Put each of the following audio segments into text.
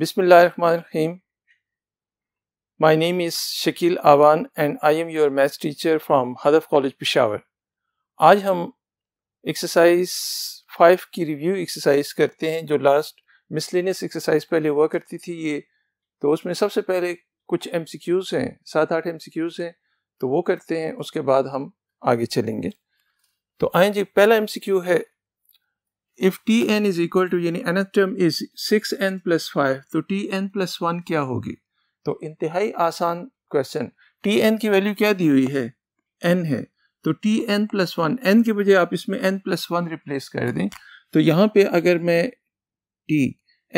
Bismillahirrahmanirrahim. My name is Shakil Awan and I am your maths teacher from Hadaf College Peshawar. आज हम exercise five की review exercise करते हैं जो last miscellaneous exercise पहले हुआ करती थी ये तो उसमें सबसे पहले कुछ एम हैं सात आठ एम हैं तो वो करते हैं उसके बाद हम आगे चलेंगे तो आए जी पहला एम है if T N is equal to यानी nth term is six N plus five तो टी एन प्लस वन क्या होगी तो इंतहाई आसान क्वेश्चन टी एन की वैल्यू क्या दी हुई है एन है तो T N plus one N की बजाय आप इसमें एन प्लस वन रिप्लेस कर दें तो यहाँ पे अगर मैं टी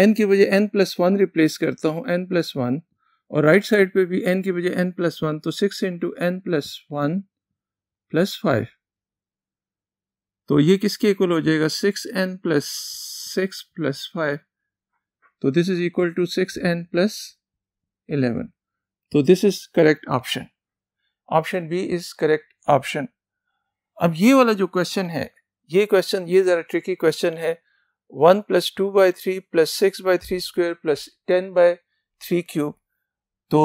एन की बजाय एन प्लस वन रिप्लेस करता हूँ एन प्लस वन और राइट साइड पे भी एन की बजाय एन प्लस वन तो six into N plus one plus five तो ये किसके इक्वल हो जाएगा six N plus six plus five तो this is equal to six N plus eleven तो this is correct option option B is correct option अब ये वाला जो क्वेश्चन है ये क्वेश्चन ये ज़रा ट्रिकी क्वेश्चन है one plus two by three plus six by three square plus ten by three cube तो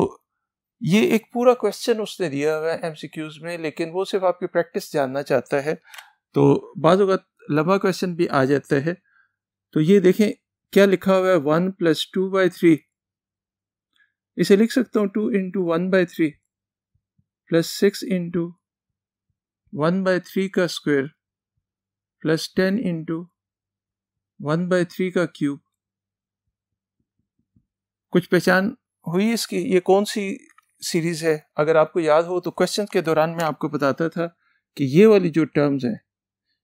ये एक पूरा क्वेश्चन उसने दिया हुआ है एमसीक्यूज में लेकिन वो सिर्फ आपकी प्रैक्टिस जानना चाहता है तो बाद लंबा क्वेश्चन भी आ जाता है तो ये देखें क्या लिखा हुआ है one plus two by three इसे लिख सकता हूँ two into one by three plus six into one by three का square plus ten into one by three का क्यूब कुछ पहचान हुई इसकी ये कौन सी सीरीज़ है अगर आपको याद हो तो क्वेश्चन के दौरान मैं आपको बताता था कि ये वाली जो टर्म्स हैं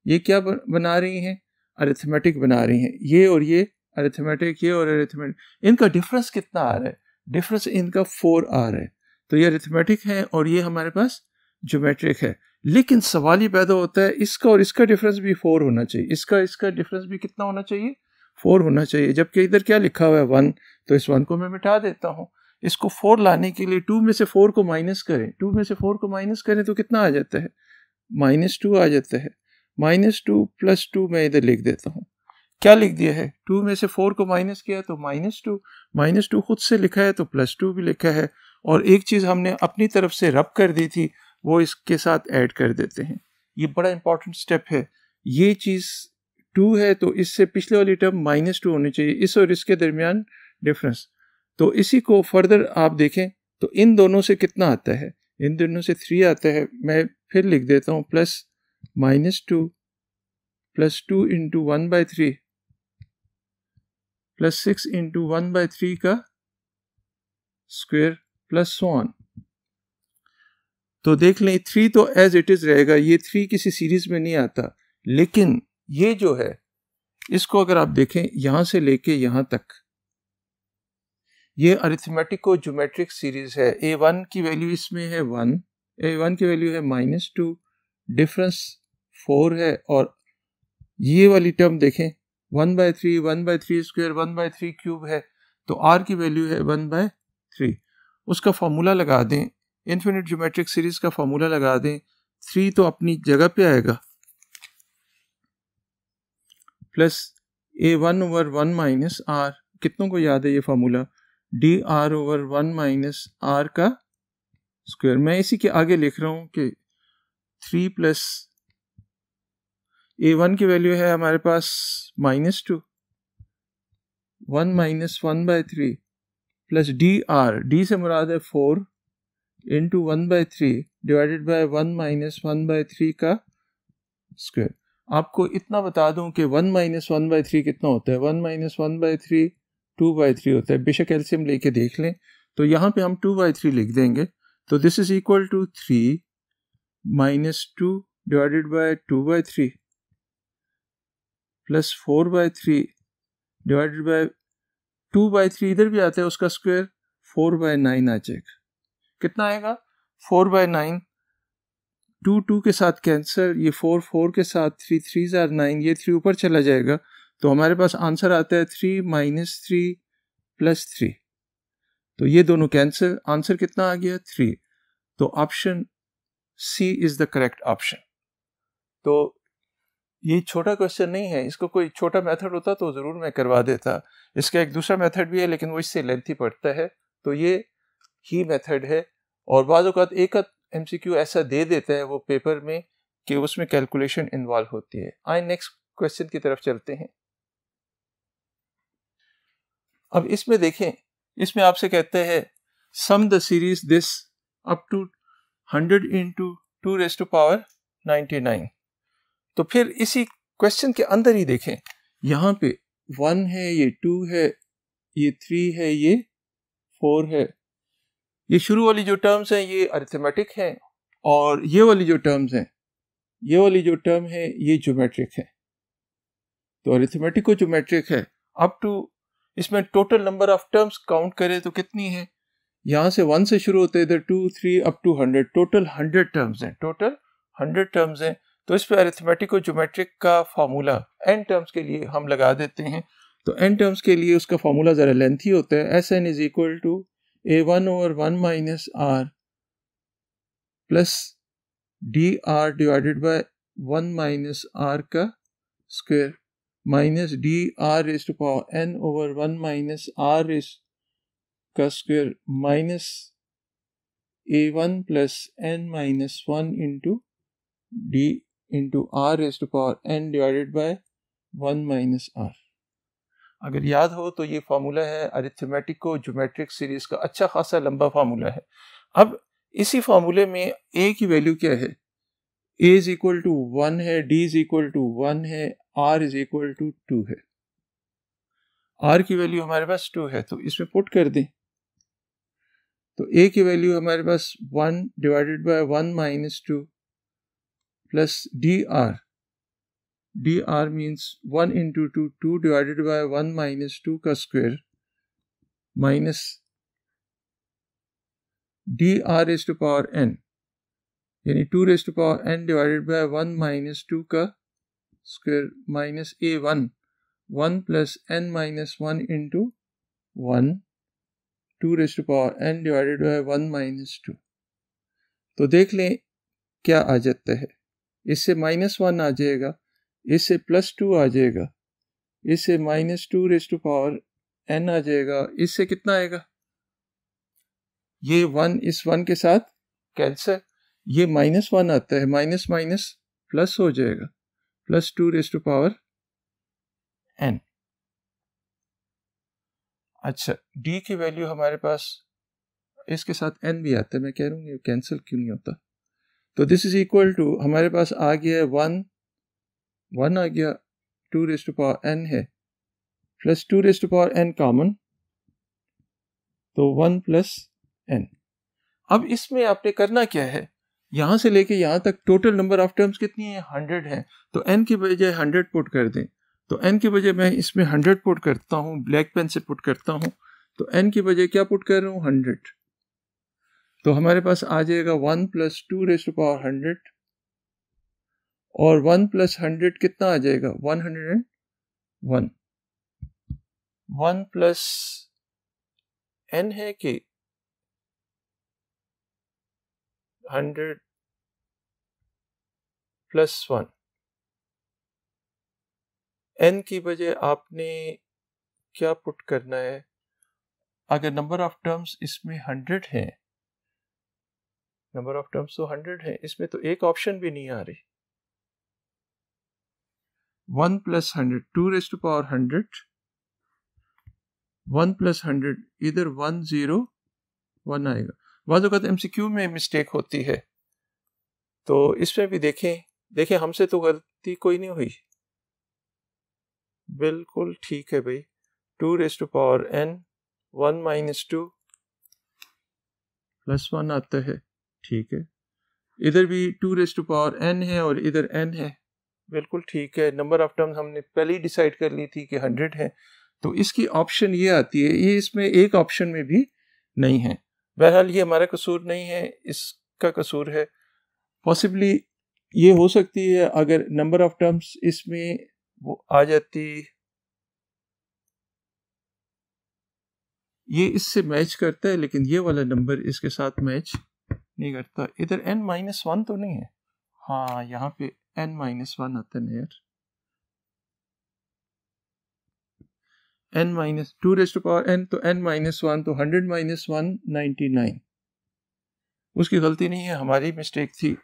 ये क्या बना रही हैं अरिथमेटिक बना रही हैं ये और ये अरिथमेटिक ये और अरिथमेटिक इनका डिफरेंस कितना आ रहा है डिफरेंस इनका फोर आ रहा है तो ये अरिथमेटिक है और ये हमारे पास जोमेट्रिक है लेकिन सवाल ही पैदा होता है इसका और इसका डिफरेंस भी फोर होना चाहिए इसका इसका डिफरेंस भी कितना होना चाहिए फोर होना चाहिए जबकि इधर क्या लिखा हुआ है वन तो इस वन को मैं मिटा देता हूँ इसको फोर लाने के लिए टू में से फोर को माइनस करें टू में से फोर को माइनस करें तो कितना आ जाता है माइनस टू आ जाता है माइनस टू प्लस टू मैं इधर लिख देता हूँ क्या लिख दिया है टू में से फोर को माइनस किया तो माइनस टू माइनस टू खुद से लिखा है तो प्लस टू भी लिखा है और एक चीज़ हमने अपनी तरफ से रब कर दी थी वो इसके साथ ऐड कर देते हैं ये बड़ा इंपॉर्टेंट स्टेप है ये चीज़ टू है तो इससे पिछले वाली टर्म माइनस टू होनी चाहिए इस और इसके दरमियान डिफरेंस तो इसी को फर्दर आप देखें तो इन दोनों से कितना आता है इन दोनों से थ्री आता है मैं फिर लिख देता हूँ plus minus 2 plus 2 into 1 by 3 plus six into one by three का स्क्वेयर प्लस वन तो देख लें थ्री तो एज इट इज़ रहेगा ये थ्री किसी सीरीज में नहीं आता लेकिन ये जो है इसको अगर आप देखें यहां से लेके यहां तक ये अरिथमेटिको ज्योमेट्रिक सीरीज है ए वन की वैल्यू इसमें है वन ए वन की वैल्यू है माइनस टू डिफरेंस फोर है और ये वाली टर्म देखें one by three one by three square one by three cube है तो आर की वैल्यू है वन बाय थ्री उसका फार्मूला लगा दें इन्फिनिट ज्योमेट्रिक सीरीज का फार्मूला लगा दें थ्री तो अपनी जगह पे आएगा plus A one over one minus R कितनों को याद है ये formula D R over one minus R का स्क्वायर मैं इसी के आगे लिख रहा हूँ कि थ्री प्लस ए वन की वैल्यू है हमारे पास minus two one minus one by three plus D R D से मुराद है four into one by three divided by one minus one by three का स्क्वायर आपको इतना बता दूं कि one minus one by three कितना होता है one minus one by three two by three होता है बेशक एल्सियम लेके देख लें तो यहाँ पे हम टू बाय थ्री लिख देंगे तो this is equal to three minus two divided by two by three plus four by three divided by two by three इधर भी आता है उसका स्क्वायर फोर बाय नाइन आ जाएगा कितना आएगा four by nine two two के साथ कैंसर ये फोर फोर के साथ थ्री थ्री ज़ार नाइन ये थ्री ऊपर चला जाएगा तो हमारे पास आंसर आता है three minus three plus three तो ये दोनों कैंसर आंसर कितना आ गया थ्री तो option C is the correct option तो ये छोटा क्वेश्चन नहीं है इसको कोई छोटा मेथड होता तो ज़रूर मैं करवा देता इसका एक दूसरा मेथड भी है लेकिन वो इससे लेंथी पड़ता है तो ये ही मेथड है और बाद अवत एक एम ऐसा दे देता है वो पेपर में कि उसमें कैलकुलेशन इन्वॉल्व होती है आए नेक्स्ट क्वेश्चन की तरफ चलते हैं अब इसमें देखें इसमें आपसे कहते हैं sum the series this up to hundred into two raise to power ninety nine तो फिर इसी क्वेश्चन के अंदर ही देखें यहाँ पे वन है ये टू है ये थ्री है ये फोर है ये शुरू वाली जो टर्म्स हैं ये अरिथमेटिक हैं और ये वाली जो टर्म्स हैं ये वाली जो टर्म है ये जोमेट्रिक है तो अरिथमेटिक को जोमेट्रिक है अप टू इसमें total number of terms count करें तो कितनी है यहाँ से वन से शुरू होते इधर two three up to hundred total hundred terms हैं टोटल हंड्रेड टर्म्स हैं तो इस पे अरिथमेटिक और जोमेट्रिक का फार्मूला एन टर्म्स के लिए हम लगा देते हैं तो एन टर्म्स के लिए उसका फार्मूला ज़रा लेंथी होता है S N is equal to A one over one minus R plus D R divided by one minus R का square minus D R is two power N over one minus R is का square minus A one plus N minus one into D into R is two power N divided by one minus R अगर याद हो तो ये formula है arithmetic को geometric series का अच्छा खासा लंबा फार्मूला है अब इसी फार्मूले में ए की वैल्यू क्या है A is equal to one है D is equal to one है R is equal to two है आर की वैल्यू हमारे पास टू है तो इसमें पुट कर दें तो ए की वैल्यू हमारे पास one divided by one minus two plus D R D R means one into two two divided by one minus two का square minus D R is two power N यानी two raise to power N divided by one minus two का square minus A one one plus N minus one into one two rest power N divided by one minus two तो देख लें क्या आ जाता है इससे minus one आ जाएगा इससे प्लस टू आ जाएगा इससे minus two raise two power N आ जाएगा इससे कितना आएगा ये वन इस वन के साथ कैंसर ये माइनस वन आता है माइनस माइनस प्लस हो जाएगा plus two raise two power N अच्छा डी की वैल्यू हमारे पास इसके साथ एन भी आता है मैं कह रहा हूँ ये कैंसिल क्यों नहीं होता तो दिस इज इक्वल टू हमारे पास आ गया है वन वन आ गया टू रेस्ट पावर एन है plus two rest power N common तो वन प्लस एन अब इसमें आपने करना क्या है यहां से लेके यहाँ तक टोटल नंबर ऑफ टर्म्स कितनी है हंड्रेड है तो एन की बजाय हंड्रेड पुट कर दें तो एन की वजह मैं इसमें हंड्रेड पुट करता हूँ ब्लैक पेन से पुट करता हूँ तो एन की वजह क्या पुट कर रहा हूँ हंड्रेड तो हमारे पास आ जाएगा one plus two raise to power hundred और वन प्लस हंड्रेड कितना आ जाएगा one hundred and one one plus N है कि हंड्रेड प्लस वन एन की बजाय आपने क्या पुट करना है अगर नंबर ऑफ टर्म्स इसमें हंड्रेड है नंबर ऑफ टर्म्स तो हंड्रेड है इसमें तो एक ऑप्शन भी नहीं आ रही one plus hundred two raise to power hundred one plus hundred इधर वन जीरो वन आएगा बाद अवत एम में मिस्टेक होती है तो इसमें भी देखें देखें हमसे तो गलती कोई नहीं हुई बिल्कुल ठीक है भाई two raise to power N one minus two plus one आता है ठीक है इधर भी two raise to power N है और इधर एन है बिल्कुल ठीक है नंबर ऑफ टर्म्स हमने पहले ही डिसाइड कर ली थी कि हंड्रेड है तो इसकी ऑप्शन ये आती है ये इसमें एक ऑप्शन में भी नहीं है बहरहाल ये हमारा कसूर नहीं है इसका कसूर है पॉसिबली ये हो सकती है अगर नंबर ऑफ टर्म्स इसमें वो आ जाती ये इससे मैच करता है लेकिन ये वाला नंबर इसके साथ मैच नहीं करता इधर एन माइनस वन तो नहीं है हाँ यहाँ पे एन माइनस वन आता है यार N minus two rest power N तो एन माइनस वन तो hundred minus one ninety nine उसकी गलती नहीं है हमारी मिस्टेक थी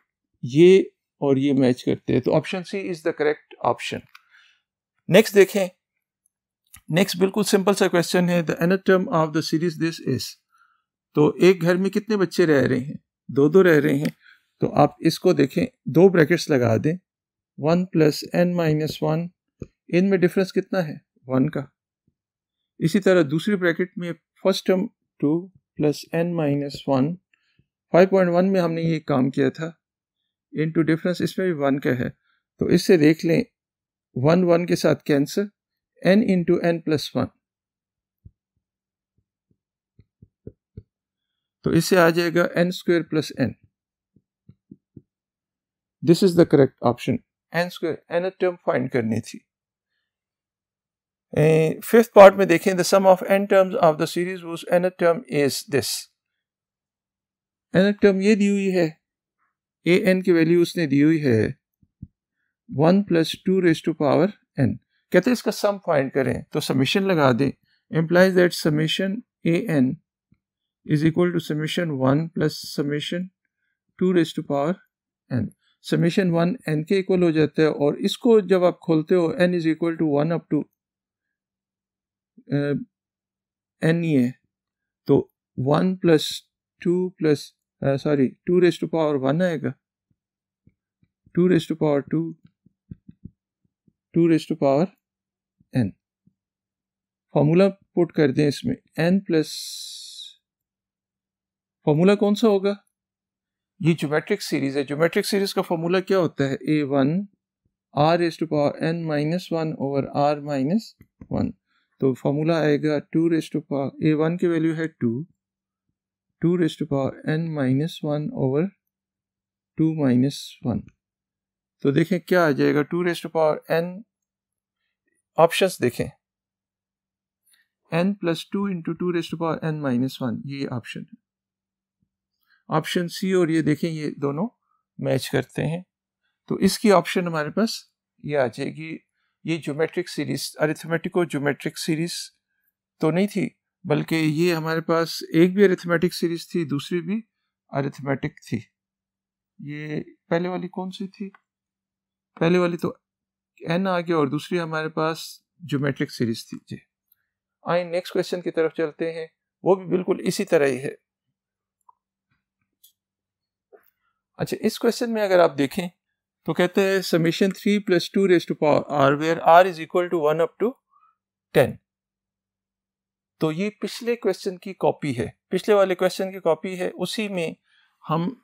ये और ये मैच करते हैं तो option C is the correct option next देखें नेक्स्ट बिल्कुल सिंपल सा क्वेश्चन है the nth term of the series this is तो एक घर में कितने बच्चे रह रहे हैं दो दो रह रहे हैं तो आप इसको देखें दो ब्रैकेट्स लगा दें one plus N minus one इनमें डिफरेंस कितना है वन का इसी तरह दूसरी ब्रैकेट में first term two plus N minus one five point one में हमने ये काम किया था इन टू डिफरेंस इसमें भी वन का है तो इससे देख लें वन वन के साथ cancel N into N plus one तो इससे आ जाएगा N square plus N this is the correct option N square N term find करनी थी फिफ्थ पार्ट में देखें the sum of N terms of the series वो N term is this N term ये दी हुई है ए एन की वैल्यू उसने दी हुई है one plus two raise to power N कहते हैं इसका सम फाइंड करें तो समीशन लगा दें implies that summation A N is equal to summation one plus summation two raise to power N summation one N के इक्वल हो जाता है और इसको जब आप खोलते हो N is equal to one up to N ही है तो one plus two plus sorry two raise to power one आएगा two raise to power two two raise to power N formula put कर दें इसमें एन प्लस फॉर्मूला कौन सा होगा ये ज्योमेट्रिक सीरीज है ज्योमेट्रिक सीरीज का फॉर्मूला क्या होता है a one r raise to power n minus one over r minus one तो फॉर्मूला आएगा two raise to power a one की वैल्यू है two two raise to power n minus one over two minus one तो देखें क्या आ जाएगा two rest power n options देखें n plus two into two rest power n minus one ये option है ऑप्शन सी और ये देखें ये दोनों मैच करते हैं तो इसकी ऑप्शन हमारे पास ये आ जाएगी ये geometric series arithmetico geometric series तो नहीं थी बल्कि ये हमारे पास एक भी अरिथमेटिक सीरीज थी दूसरी भी अरिथमेटिक थी ये पहले वाली कौन सी थी पहले वाली तो एन आ गया और दूसरी हमारे पास ज्योमेट्रिक सीरीज थी जी आई नेक्स्ट क्वेश्चन की तरफ चलते हैं वो भी बिल्कुल इसी तरह ही है अच्छा इस क्वेश्चन में अगर आप देखें तो कहते हैं summation three plus two raise to power r where r is equal to one up to ten तो ये पिछले क्वेश्चन की कॉपी है पिछले वाले क्वेश्चन की कॉपी है उसी में हम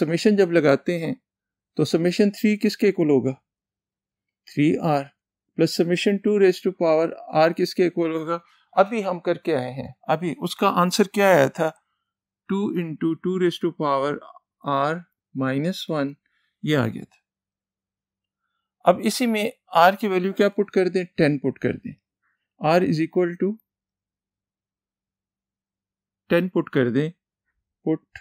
समीशन जब लगाते हैं तो समीशन थ्री किसके इक्वल होगा three r plus summation two raise to power r किसके इक्वल होगा अभी हम करके आए हैं अभी उसका आंसर क्या आया था two into two raise to power r minus one ये आ गया था अब इसी में आर की वैल्यू क्या पुट कर दें टेन पुट कर दें r is equal to ten put कर दें put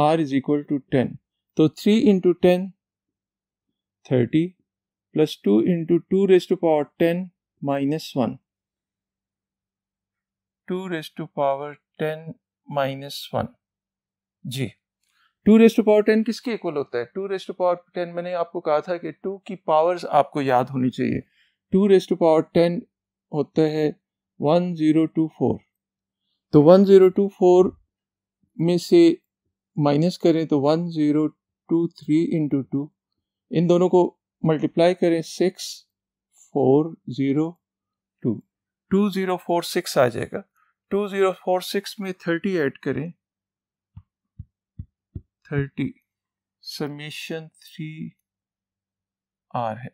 r is equal to ten तो three into ten thirty plus two into two raise to power ten minus one two raise to power ten minus one जी two raise to power ten किसके equal होता है two raise to power ten मैंने आपको कहा था कि to की पावर्स आपको याद होनी चाहिए two raise to power ten होता है वन ज़ीरो टू फोर तो वन ज़ीरो टू फोर में से माइनस करें तो one zero two three into two इन दोनों को मल्टीप्लाई करें six four zero two two zero four six आ जाएगा टू ज़ीरो फोर सिक्स में थर्टी ऐड करें थर्टी समेशन थ्री आर है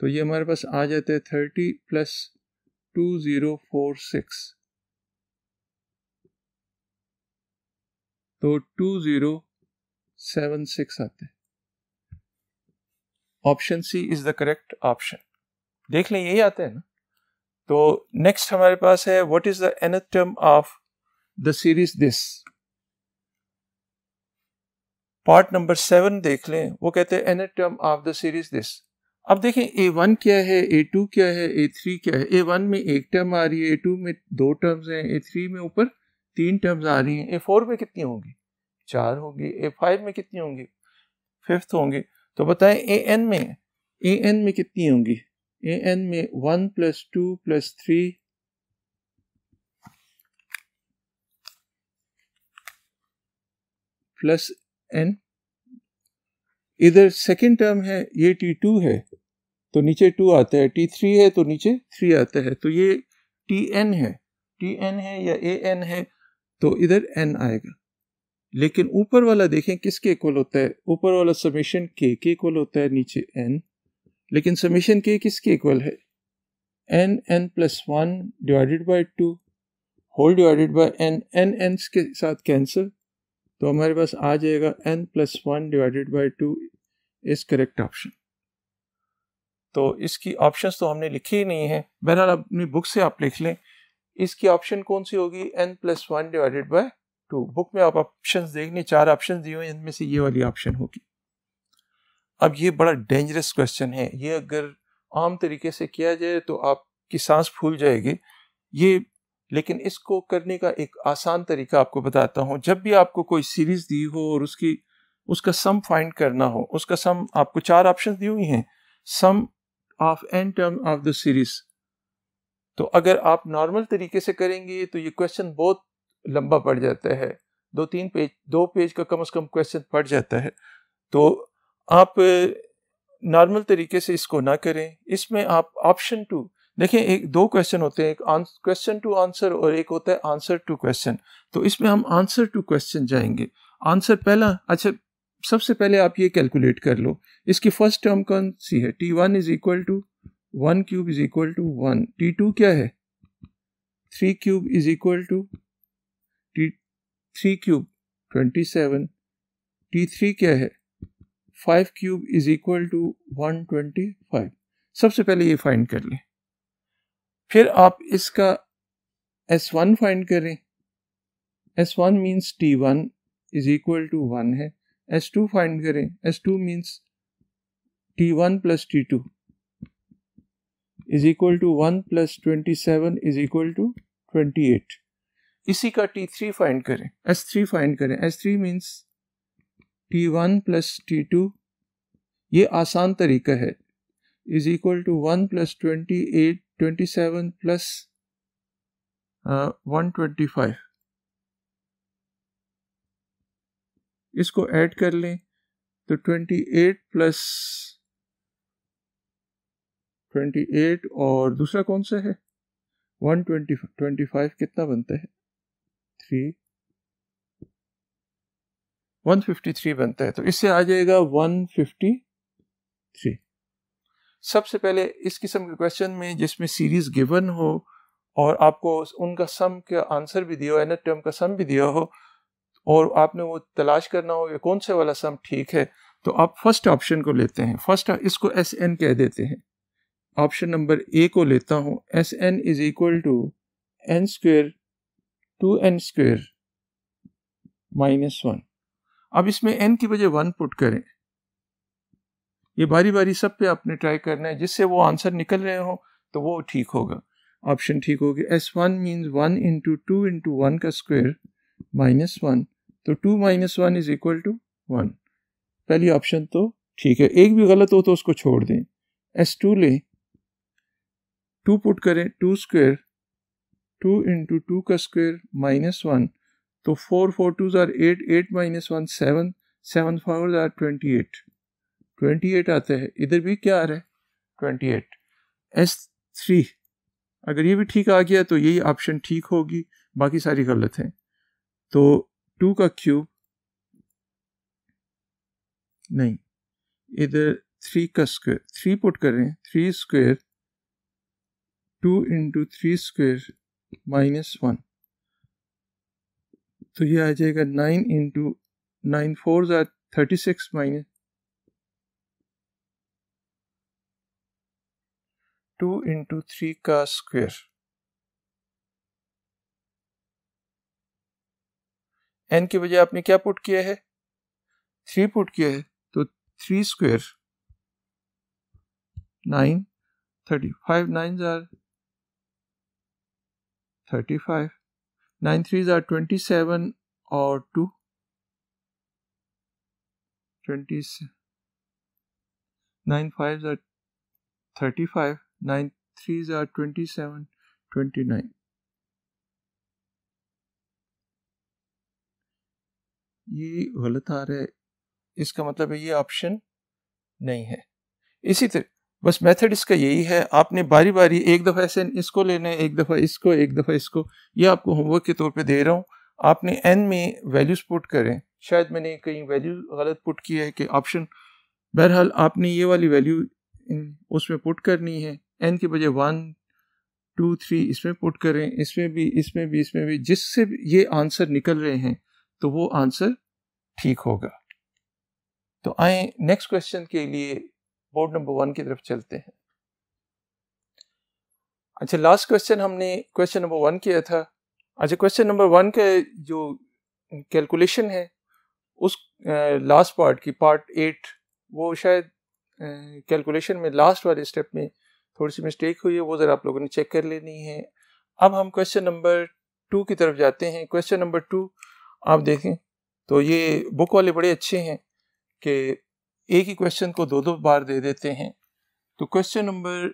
तो ये हमारे पास आ जाते हैं thirty plus two zero four six तो टू जीरो सेवन सिक्स आते हैं option C is the correct option देख लें यही आते हैं ना तो नेक्स्ट हमारे पास है what is the nth term of the series this part number seven देख लें वो कहते हैं nth term of the series this अब देखें ए वन क्या है ए टू क्या है ए थ्री क्या है ए वन में एक टर्म आ रही है ए टू में दो टर्म्स हैं ए थ्री में ऊपर तीन टर्म्स आ रही हैं ए फोर में कितनी होंगी चार होगी ए फाइव में कितनी होंगी फिफ्थ होंगे तो बताएं ए एन में ए एन में कितनी होंगी ए एन में one plus two plus three plus n इधर सेकेंड टर्म है ये टी टू है तो नीचे टू आता है टी थ्री है तो नीचे थ्री आता है तो ये टी एन है टी एन है या ए एन है तो इधर एन आएगा लेकिन ऊपर वाला देखें किसके इक्वल होता है ऊपर वाला समीशन के के इक्वल होता है नीचे एन लेकिन समीशन के किसके इक्वल है n n plus one divided by two whole divided by n n n के साथ कैंसिल तो हमारे पास आ जाएगा n plus one divided by two is correct option तो इसकी ऑप्शंस तो हमने लिखी ही नहीं है बहरहाल अपनी बुक से आप लिख लें इसकी ऑप्शन कौन सी होगी n plus one divided by two book में आप ऑप्शन देखने चार ऑप्शन दिए हुए इनमें से ये वाली ऑप्शन होगी अब ये बड़ा डेंजरस क्वेश्चन है ये अगर आम तरीके से किया जाए तो आपकी सांस फूल जाएगी ये लेकिन इसको करने का एक आसान तरीका आपको बताता हूँ जब भी आपको कोई सीरीज़ दी हो और उसकी उसका सम फाइंड करना हो उसका सम आपको चार ऑप्शन दी हुई हैं sum of n term of the series तो अगर आप नॉर्मल तरीके से करेंगे तो ये क्वेश्चन बहुत लंबा पड़ जाता है दो तीन पेज दो पेज का कम से कम क्वेश्चन पड़ जाता है तो आप नॉर्मल तरीके से इसको ना करें इसमें आप ऑप्शन टू देखें एक दो क्वेश्चन होते हैं एक क्वेश्चन टू आंसर और एक होता है आंसर टू क्वेश्चन तो इसमें हम आंसर टू क्वेश्चन जाएंगे आंसर पहला अच्छा सबसे पहले आप ये कैलकुलेट कर लो इसकी फर्स्ट टर्म कौन सी है t one is equal to one cube is equal to one t two क्या है three cube is equal to t three cube twenty seven t three क्या है five cube is equal to one twenty five सबसे पहले ये find कर लें फिर आप इसका एस वन फाइंड करें s one means t one is equal to one है एस टू फाइंड करें s two means t one plus t two is equal to one plus twenty seven is equal to twenty eight इसी का t three find करें s three find करें s three means t one plus t two ये आसान तरीका है is equal to one plus twenty eight twenty seven plus one twenty five इसको add कर लें तो twenty eight plus twenty eight और दूसरा कौन सा है वन ट्वेंटी ट्वेंटी फाइव कितना बनता है थ्री वन फिफ्टी थ्री बनता है तो इससे आ जाएगा वन फिफ्टी थ्री सबसे पहले इस किस्म के क्वेश्चन में जिसमें सीरीज गिवन हो और आपको उनका सम का आंसर भी दिया हो एनथ टर्म का सम भी दिया हो और आपने वो तलाश करना हो कि कौन से वाला सम ठीक है तो आप फर्स्ट ऑप्शन को लेते हैं फर्स्ट इसको एस एन कह देते हैं ऑप्शन नंबर ए को लेता हूँ s N is equal to n square two n square minus one अब इसमें एन की वजह वन पुट करें ये बारी बारी सब पे आपने ट्राई करना है जिससे वो आंसर निकल रहे हो तो वो ठीक होगा ऑप्शन ठीक हो गया s one means one into two into one का स्क्वेयर माइनस वन तो two minus one is equal to one पहली ऑप्शन तो ठीक है एक भी गलत हो तो उसको छोड़ दें एस टू लें टू पुट करें two square two into two का स्क्वेयर माइनस वन तो फोर फोर टू ज़ार eight eight minus one seven seven five ज़ार ट्वेंटी एट ट्वेंटी एट आते हैं इधर भी क्या आ रहा है ट्वेंटी एट एस थ्री अगर ये भी ठीक आ गया तो यही ऑप्शन ठीक होगी बाकी सारी गलत हैं तो टू का क्यूब नहीं इधर थ्री का स्क्वेयर थ्री पुट करें three square two into three square minus one तो ये आ जाएगा नाइन इंटू नाइन फोर जार thirty six minus two into three का स्क्वेयर एन की बजाय आपने क्या पुट किया है थ्री पुट किया है तो three square nine thirty five nine ज़ार 35. 9 are 27 or 2. 20, are 35. 9 are 27, 29. ये गलत आ रहा है इसका मतलब है ये ऑप्शन नहीं है इसी तरह बस मेथड इसका यही है आपने बारी बारी एक दफ़ा ऐसे इसको लेना है एक दफ़ा इसको एक दफ़ा इसको ये आपको होमवर्क के तौर पे दे रहा हूँ आपने एन में वैल्यूज़ पुट करें शायद मैंने कहीं वैल्यू गलत पुट किया है कि ऑप्शन बहरहाल आपने ये वाली वैल्यू उसमें पुट करनी है एन के बजाय वन टू थ्री इसमें पुट करें इसमें भी इसमें भी इसमें भी जिससे ये आंसर निकल रहे हैं तो वो आंसर ठीक होगा तो आए नेक्स्ट क्वेश्चन के लिए बोर्ड नंबर वन की तरफ चलते हैं अच्छा लास्ट क्वेश्चन हमने क्वेश्चन नंबर वन किया था अच्छा क्वेश्चन नंबर वन का जो कैलकुलेशन है उस लास्ट पार्ट की पार्ट एट वो शायद कैलकुलेशन में लास्ट वाले स्टेप में थोड़ी सी मिस्टेक हुई है वो ज़रा आप लोगों ने चेक कर लेनी है अब हम क्वेश्चन नंबर टू की तरफ जाते हैं क्वेश्चन नंबर टू आप देखें तो ये बुक वाले बड़े अच्छे हैं कि एक ही क्वेश्चन को दो दो बार दे देते हैं तो क्वेश्चन नंबर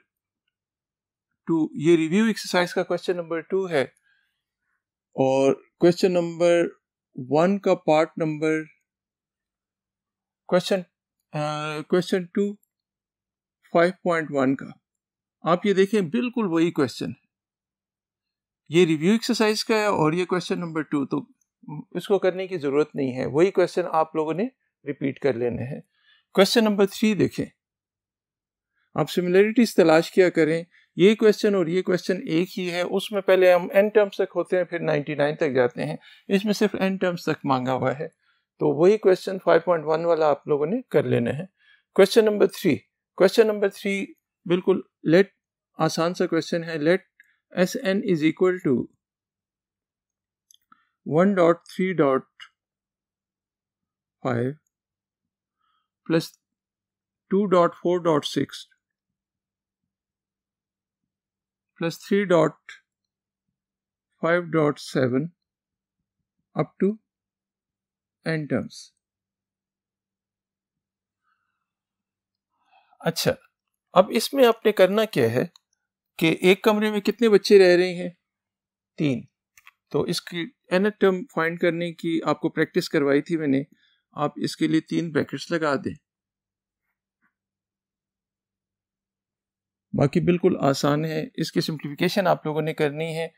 टू ये रिव्यू एक्सरसाइज का क्वेश्चन नंबर टू है और क्वेश्चन नंबर वन का part number question question two five point one का आप ये देखें बिल्कुल वही क्वेश्चन ये रिव्यू एक्सरसाइज का है और ये क्वेश्चन नंबर टू तो इसको करने की ज़रूरत नहीं है वही क्वेश्चन आप लोगों ने रिपीट कर लेने हैं क्वेश्चन नंबर थ्री देखें आप सिमिलरिटीज तलाश किया करें ये क्वेश्चन और ये क्वेश्चन एक ही है उसमें पहले हम एन टर्म्स तक होते हैं फिर 99 तक जाते हैं इसमें सिर्फ एन टर्म्स तक मांगा हुआ है तो वही क्वेश्चन 5.1 वाला आप लोगों ने कर लेना है question number three question number three बिल्कुल लेट आसान सा क्वेश्चन है let s N is equal to one dot three dot five plus 2.4.6 plus 3.5.7 up to n terms. अच्छा अब इसमें आपने करना क्या है कि एक कमरे में कितने बच्चे रह रहे हैं तीन तो इसकी एन टर्म फाइंड करने की आपको प्रैक्टिस करवाई थी मैंने आप इसके लिए तीन ब्रैकेट्स लगा दें बाकी बिल्कुल आसान है इसकी सिंप्लीफिकेशन आप लोगों ने करनी है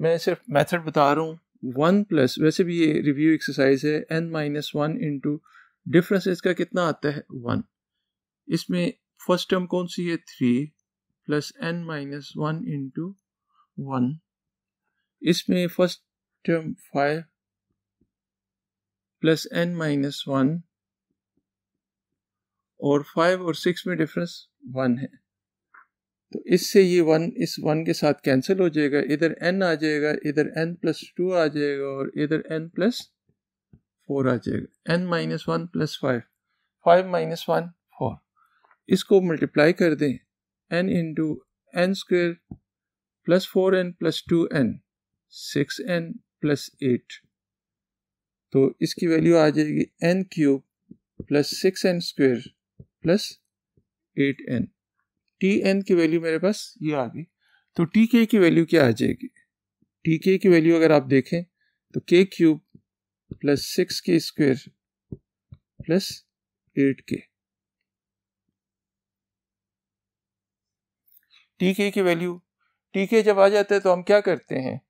मैं सिर्फ मेथड बता रहा हूँ वन प्लस वैसे भी ये रिव्यू एक्सरसाइज है n minus one into difference इसका कितना आता है वन इसमें फर्स्ट टर्म कौन सी है three plus N minus one into one इसमें first term five plus N minus one और फाइव और सिक्स में डिफरेंस वन है तो इससे ये वन इस वन के साथ कैंसिल हो जाएगा इधर एन आ जाएगा इधर एन प्लस टू आ जाएगा और इधर एन प्लस फोर आ जाएगा n minus one plus five five minus one four इसको मल्टीप्लाई कर दें n into n square plus four n plus two n six N plus eight तो इसकी वैल्यू आ जाएगी n cube plus six n square plus eight n t N की value मेरे पास ये आ गई तो टी के की वैल्यू क्या आ जाएगी टी के की वैल्यू अगर आप देखें तो k cube plus six k square plus eight k t k की वैल्यू टी के जब आ जाता है तो हम क्या करते हैं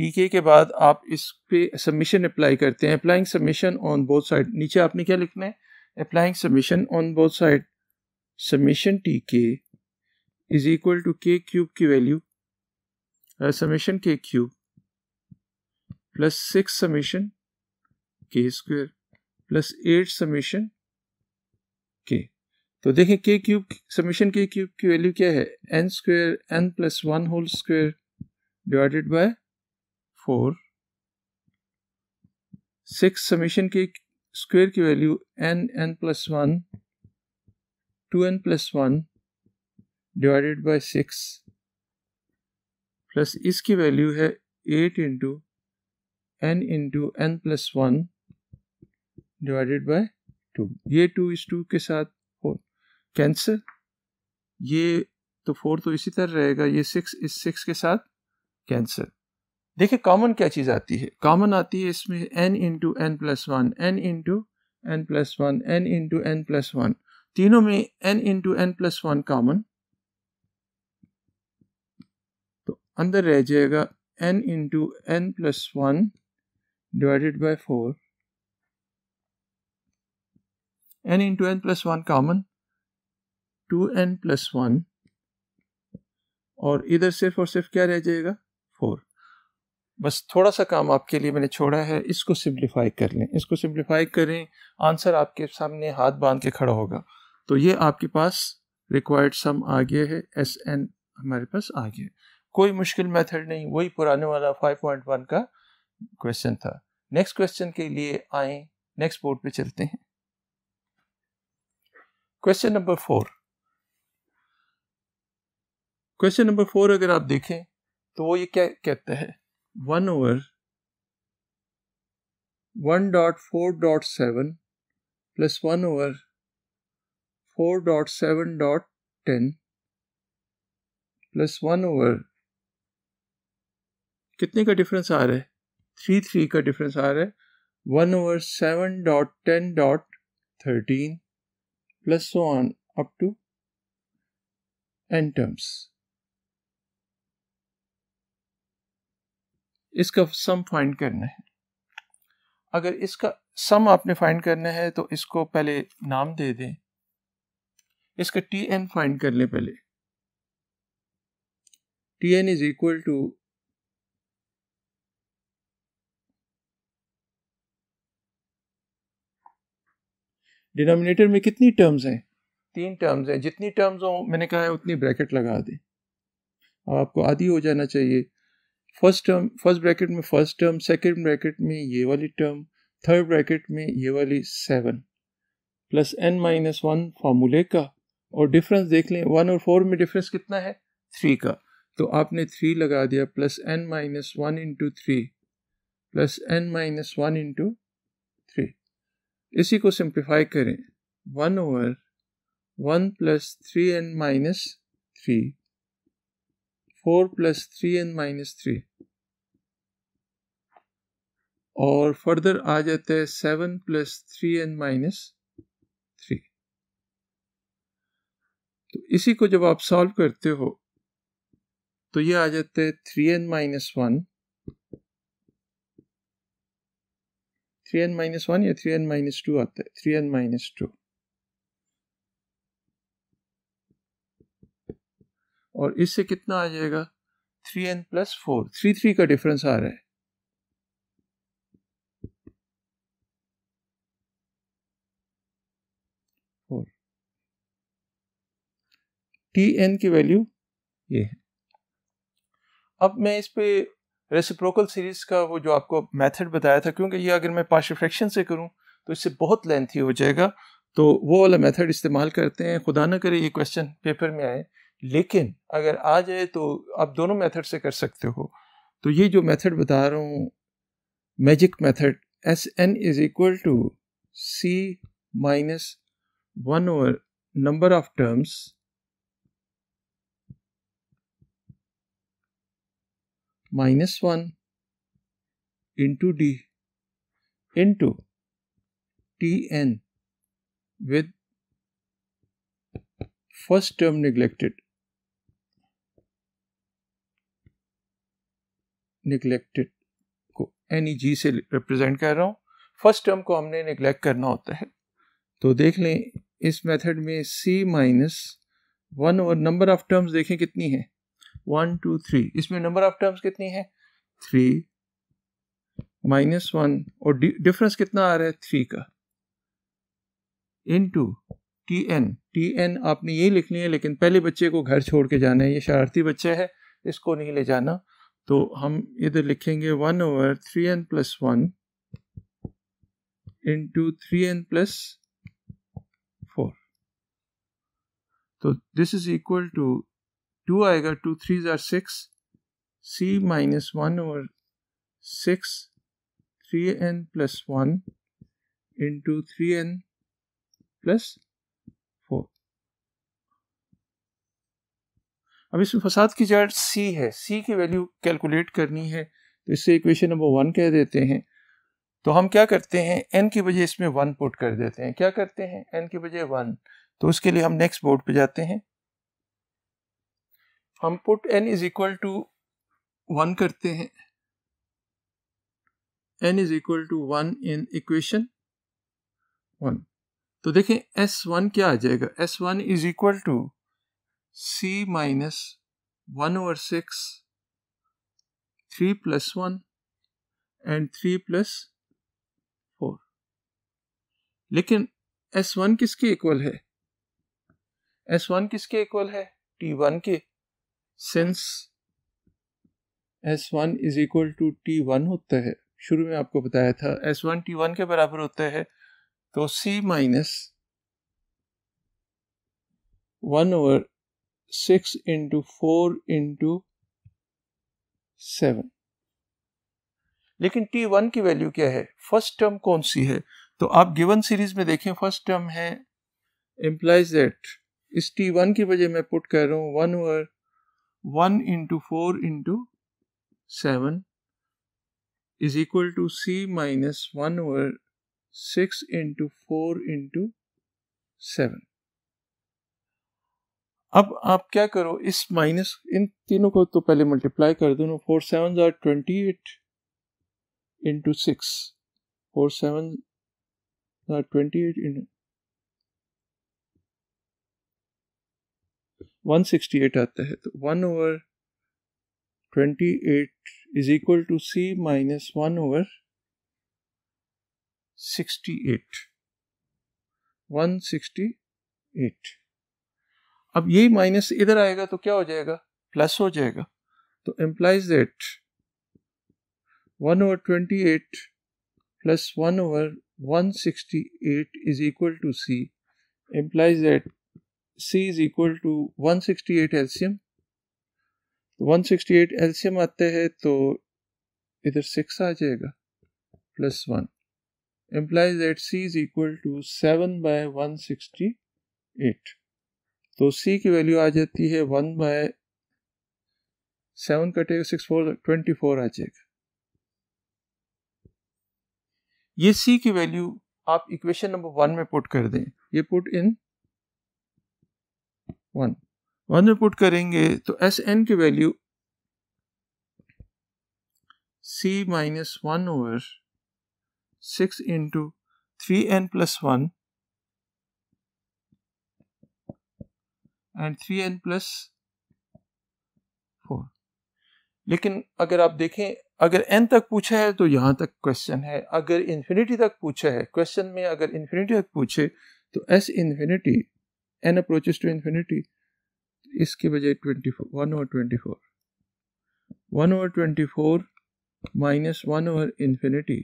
टीके के बाद आप इस पे सबमिशन अप्लाई करते हैं applying summation on both side नीचे आपने क्या लिखना है applying summation on both side summation t k is equal to k cube की value summation k cube plus six summation k square plus eight summation k तो देखें k cube summation k cube की value क्या है n square n plus one whole square divided by four six summation k square की value n n plus one two n plus one divided by six plus इसकी value है eight into n into N plus one divided by two ये two इस two के साथ four cancel ये तो four तो इसी तरह रहेगा ये सिक्स इस सिक्स के साथ कैंसिल देखिए कॉमन क्या चीज़ आती है कॉमन आती है इसमें n into N plus one n into N plus one n into N plus one तीनों में n into N plus one common तो अंदर रह जाएगा n into N plus one divided by four n into N plus one common two n plus one और इधर सिर्फ और सिर्फ क्या रह जाएगा फोर बस थोड़ा सा काम आपके लिए मैंने छोड़ा है इसको सिंप्लीफाई कर लें इसको सिंप्लीफाई करें आंसर आपके सामने हाथ बांध के खड़ा होगा तो ये आपके पास रिक्वायर्ड सम आ गया है एस एन हमारे पास आ गया कोई मुश्किल मेथड नहीं वही पुराने वाला 5.1 का क्वेश्चन था नेक्स्ट क्वेश्चन के लिए आए नेक्स्ट बोर्ड पे चलते हैं question number four question number four अगर आप देखें तो वो ये क्या कहता है 1 over 1.4.7 plus 1 over 4.7.10 plus one over कितने का डिफरेंस आ रहा है थ्री थ्री का डिफरेंस आ रहा है one over seven dot ten dot thirteen plus one up to n terms इसका सम फाइंड करना है अगर इसका सम आपने फाइंड करना है तो इसको पहले नाम दे दें इसका टी एन फाइंड कर लें पहले t N is equal to denominator में कितनी टर्म्स हैं तीन टर्म्स हैं जितनी टर्म्स हो मैंने कहा है उतनी ब्रैकेट लगा दें अब आपको आधी हो जाना चाहिए फर्स्ट टर्म फर्स्ट ब्रैकेट में फर्स्ट टर्म सेकेंड ब्रैकेट में ये वाली टर्म थर्ड ब्रैकेट में ये वाली seven plus N minus one फार्मूले का और डिफरेंस देख लें वन और फोर में डिफरेंस कितना है थ्री का तो आपने थ्री लगा दिया plus N minus one into three plus N minus one into three इसी को सिंप्लीफाई करें one over one plus three n minus three four plus three and minus three और फर्दर आ जाता है seven plus three and minus three तो इसी को जब आप सॉल्व करते हो तो ये आ जाता है three n minus one three n minus one या थ्री एन माइनस टू आता है थ्री एन माइनस टू और इससे कितना आ जाएगा three N plus four three three का डिफरेंस आ रहा है फोर टी एन की वैल्यू ये है अब मैं इस पे रेसिप्रोकल सीरीज का वो जो आपको मेथड बताया था क्योंकि ये अगर मैं पार्शियल फ्रैक्शन से करूं तो इससे बहुत लेंथी हो जाएगा तो वो वाला मेथड इस्तेमाल करते हैं खुदा ना करे ये क्वेश्चन पेपर में आए लेकिन अगर आ जाए तो आप दोनों मेथड से कर सकते हो तो ये जो मेथड बता रहा हूँ magic method s N is equal to c minus one over number of terms minus one into D into t n with first term neglected neglected को एन ई जी से रिप्रेजेंट कर रहा हूँ first term को हमने neglect करना होता है तो देख लें इस मेथड में सी माइनस वन और नंबर ऑफ टर्म्स देखें कितनी है वन टू थ्री इसमें नंबर ऑफ टर्म्स कितनी है थ्री माइनस वन और डिफरेंस कितना आ रहा है थ्री का into t n t n आपने ये लिखनी है लेकिन पहले बच्चे को घर छोड़ के जाना है ये शरारती बच्चा है इसको नहीं ले जाना तो हम इधर लिखेंगे one over three N plus one into three N plus four तो this is equal to two आएगा टू थ्री ज़ार six c minus one over six three N plus one into three N plus अब इसमें फसाद की जड़ सी है सी की वैल्यू कैलकुलेट करनी है तो इससे इक्वेशन नंबर वन कह देते हैं तो हम क्या करते हैं एन की वजह इसमें वन पुट कर देते हैं क्या करते हैं एन की बजाय वन तो उसके लिए हम नेक्स्ट बोर्ड पे जाते हैं हम put n is equal to one करते हैं n is equal to one in equation one तो देखें एस वन क्या आ जाएगा s one is equal to c minus 1 over 6, 3 plus 1 and 3 plus 4. लेकिन S1 किसके इक्वल है S1 किसके इक्वल है T1 के since S1 is equal to T1 होता है शुरू में आपको बताया था S1 T1 के बराबर होता है तो C minus one over six into four into seven लेकिन टी वन की वैल्यू क्या है फर्स्ट टर्म कौन सी है तो आप गिवन सीरीज में देखें फर्स्ट टर्म है इम्प्लाइज दैट इस टी वन की वजह मैं पुट कर रहा हूँ one over one into four into seven is equal to c minus one over six into four into seven अब आप क्या करो इस माइनस इन तीनों को तो पहले मल्टीप्लाई कर दो four seven are twenty eight into six four seven are twenty eight into one sixty eight आता है तो one over twenty eight is equal to c minus one over sixty eight one sixty eight अब यही minus इधर आएगा तो क्या हो जाएगा प्लस हो जाएगा तो implies that one over twenty eight plus one over one sixty eight is equal to C implies that C is equal to one sixty eight LCM one sixty eight LCM आते हैं तो इधर six आ जाएगा plus one implies that C is equal to seven by one sixty eight तो C की value आ जाती है वन बाय सेवन कटेगा सिक्स फोर ट्वेंटी फोर आ जाएगा ये सी की वैल्यू आप इक्वेशन नंबर वन में पुट कर दें ये पुट इन वन वन में पुट करेंगे तो एस एन की value C minus one over six into three N plus one and three N plus four लेकिन अगर आप देखें अगर एन तक पूछा है तो यहाँ तक क्वेश्चन है अगर इन्फिनिटी तक पूछा है क्वेश्चन में अगर इन्फिनिटी तक पूछे तो s infinity n approaches to infinity इसके बजाय twenty four one over twenty four one over twenty four minus one over infinity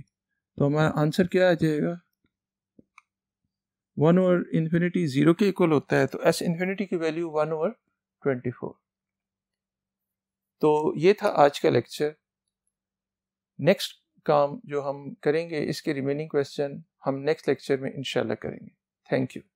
तो हमारा आंसर क्या आ जाएगा वन ओवर इन्फिनिटी जीरो के इक्वल होता है तो एस इन्फिनिटी की value one over twenty four तो ये था आज का लेक्चर नेक्स्ट काम जो हम करेंगे इसके रिमेनिंग क्वेश्चन हम नेक्स्ट लेक्चर में इंशाल्लाह करेंगे थैंक यू